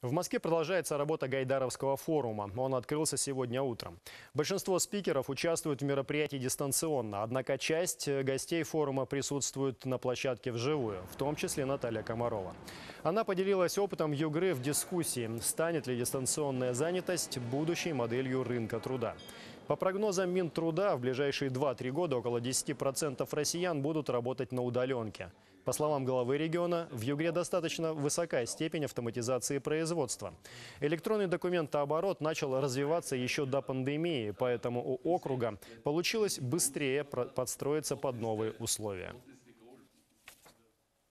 В Москве продолжается работа Гайдаровского форума. Он открылся сегодня утром. Большинство спикеров участвуют в мероприятии дистанционно, однако часть э, гостей форума присутствует на площадке вживую, в том числе Наталья Комарова. Она поделилась опытом Югры в дискуссии, станет ли дистанционная занятость будущей моделью рынка труда. По прогнозам Минтруда, в ближайшие 2-3 года около 10% россиян будут работать на удаленке. По словам главы региона, в Югре достаточно высокая степень автоматизации производства. Электронный документооборот начал развиваться еще до пандемии, поэтому у округа получилось быстрее подстроиться под новые условия.